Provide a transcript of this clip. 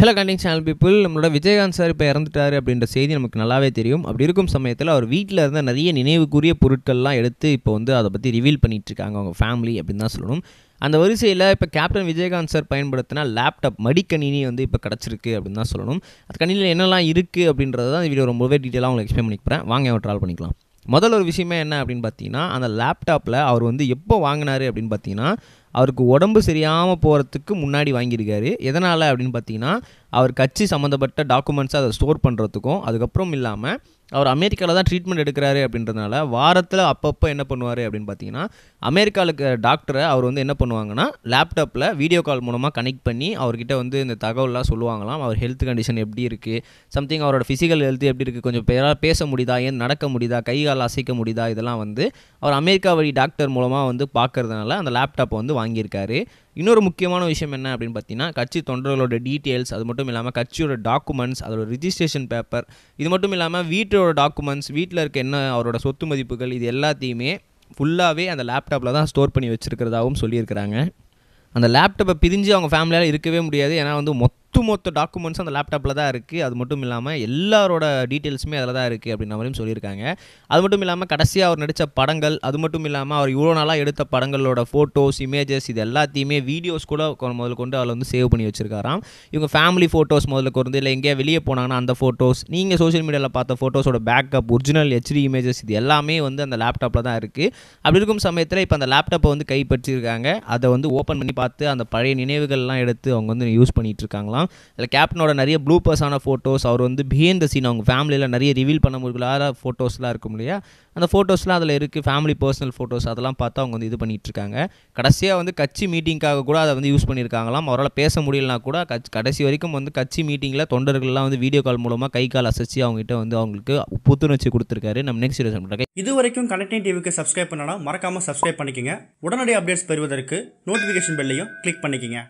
hello கண்டிங் channel people நம்மளோட Vijayakanth sir இப்போ இறந்துட்டார் அப்படின்ற செய்தி நமக்கு நல்லாவே தெரியும் அப்படி இருக்கும் சமயத்தில் அவர் வீட்டில் இருந்த நிறைய நினைவுக்குரிய பொருட்கள்லாம் எடுத்து இப்போ வந்து அதை பற்றி ரிவீல் பண்ணிகிட்டு இருக்காங்க அவங்க ஃபேமிலி அப்படின்னு தான் சொல்லணும் அந்த வரிசையில் இப்போ கேப்டன் விஜயகாந்த் சார் பயன்படுத்தினா லேப்டாப் மடிக்கணினி வந்து இப்போ கிடச்சிருக்கு அப்படின்னு தான் சொல்லணும் அது கணினியில் என்னெல்லாம் இருக்குது அப்படின்றத தான் இந்த வீடியோ ரொம்பவே டீட்டெயிலாக உங்களுக்கு எக்ஸ்பிளைன் பண்ணிக்கிறேன் வாங்க அவன் ட்ரால் பண்ணிக்கலாம் முதல்ல ஒரு விஷயமே என்ன அப்படின்னு பார்த்தீங்கன்னா அந்த லேப்டாப்பில் அவர் வந்து எப்போ வாங்கினார் அப்படின்னு பார்த்தீங்கன்னா அவருக்கு உடம்பு சரியாமல் போகிறதுக்கு முன்னாடி வாங்கியிருக்காரு எதனால் அப்படின்னு பார்த்தீங்கன்னா அவர் கட்சி சம்மந்தப்பட்ட டாக்குமெண்ட்ஸை அதை ஸ்டோர் பண்ணுறதுக்கும் அதுக்கப்புறம் இல்லாமல் அவர் அமெரிக்காவில் தான் ட்ரீட்மெண்ட் எடுக்கிறாரு அப்படின்றதுனால வாரத்தில் அப்பப்போ என்ன பண்ணுவார் அப்படின்னு பார்த்தீங்கன்னா அமெரிக்காவுக்கு டாக்டரை அவர் வந்து என்ன பண்ணுவாங்கன்னா லேப்டாப்பில் வீடியோ கால் மூலமாக கனெக்ட் பண்ணி அவர்கிட்ட வந்து இந்த தகவலாம் சொல்லுவாங்களாம் அவர் ஹெல்த் கண்டிஷன் எப்படி இருக்குது சம்திங் அவரோட ஃபிசிக்கல் ஹெல்த் எப்படி இருக்குது கொஞ்சம் பேராக பேச முடியுதா ஏன் நடக்க முடியுதா கை கால் அசைக்க முடியுதா இதெல்லாம் வந்து அவர் அமெரிக்கா வழி டாக்டர் மூலமாக வந்து பார்க்குறதுனால அந்த லேப்டாப்பை வந்து வாங்கி வாங்கியிருக்காரு இன்னொரு முக்கியமான விஷயம் என்ன அப்படின்னு பார்த்தீங்கன்னா கட்சி தொண்டர்களோட டீட்டெயில்ஸ் அது மட்டும் இல்லாமல் கட்சியோட டாக்குமெண்ட்ஸ் அதோட ரிஜிஸ்ட்ரேஷன் பேப்பர் இது மட்டும் இல்லாமல் வீட்டோட டாக்குமெண்ட்ஸ் வீட்டில் இருக்க என்ன அவரோட சொத்து மதிப்புகள் இது எல்லாத்தையுமே ஃபுல்லாகவே அந்த லேப்டாப்பில் தான் ஸ்டோர் பண்ணி வச்சுருக்கிறதாகவும் சொல்லியிருக்கிறாங்க அந்த லேப்டாப்பை பிரிஞ்சு அவங்க ஃபேமிலியால் இருக்கவே முடியாது ஏன்னா வந்து மொத்த ஒட்டு மொத்த டாக்குமெண்ட்ஸும் அந்த லேப்டாப்பில் தான் இருக்குது அது மட்டும் இல்லாமல் எல்லாரோட டீட்டெயில்ஸுமே அதில் தான் இருக்குது அப்படின்ற மாதிரியும் சொல்லியிருக்காங்க அது மட்டும் இல்லாமல் கடைசியாக அவர் நடித்த படங்கள் அது மட்டும் இல்லாமல் அவர் இவ்வளோ நாளாக எடுத்த படங்களோட ஃபோட்டோஸ் இமேஜஸ் இது எல்லாத்தையுமே வீடியோஸ் கூட முதல்ல கொண்டு அதில் வந்து சேவ் பண்ணி வச்சுருக்காராம் இவங்க ஃபேமிலி ஃபோட்டோஸ் முதல்ல கொண்டு இல்லை எங்கேயா வெளியே போனாங்கன்னா அந்த ஃபோட்டோஸ் நீங்கள் சோஷியல் மீடியாவில் பார்த்த ஃபோட்டோஸோட பேக்கப் ஒரிஜினல் ஹெச்டி இமேஜஸ் இது எல்லாமே வந்து அந்த லேப்டாப்பில் தான் இருக்குது அப்படி இருக்கும் சமயத்தில் இப்போ அந்த லேப்டாப்பை வந்து கைப்பற்றியிருக்காங்க அதை வந்து ஓப்பன் பண்ணி பார்த்து அந்த பழைய நினைவுகள்லாம் எடுத்து அவங்க வந்து யூஸ் பண்ணிகிட்டு இருக்காங்களாம் பார்க்கலாம் அதில் கேப்டனோட நிறைய ப்ளூப்பர்ஸான ஃபோட்டோஸ் அவர் வந்து பிஹேந்த சீன் அவங்க ஃபேமிலியில் நிறைய ரிவீல் பண்ண முடியல ஃபோட்டோஸ்லாம் இருக்கும் இல்லையா அந்த ஃபோட்டோஸ்லாம் அதில் இருக்குது ஃபேமிலி பர்சனல் ஃபோட்டோஸ் அதெல்லாம் பார்த்து அவங்க வந்து இது பண்ணிகிட்ருக்காங்க கடைசியாக வந்து கட்சி மீட்டிங்க்காக கூட அதை வந்து யூஸ் பண்ணியிருக்காங்களாம் அவரால் பேச முடியலனா கூட கடைசி வரைக்கும் வந்து கட்சி மீட்டிங்கில் தொண்டர்கள்லாம் வந்து வீடியோ கால் மூலமாக கை கால் அசைச்சு அவங்ககிட்ட வந்து அவங்களுக்கு புத்துணர்ச்சி கொடுத்துருக்காரு நம்ம நெக்ஸ்ட் வீடியோ சொல்கிறாங்க இது வரைக்கும் கனெக்டிங் டிவிக்கு சப்ஸ்கிரைப் பண்ணலாம் மறக்காமல் சப்ஸ்கிரைப் பண்ணிக்கோங்க உடனடி அப்டேட்ஸ் பெறுவதற்கு நோட்டிஃபிகேஷன் பெல்லையும் கிளிக் பண்ணிக்கோங்க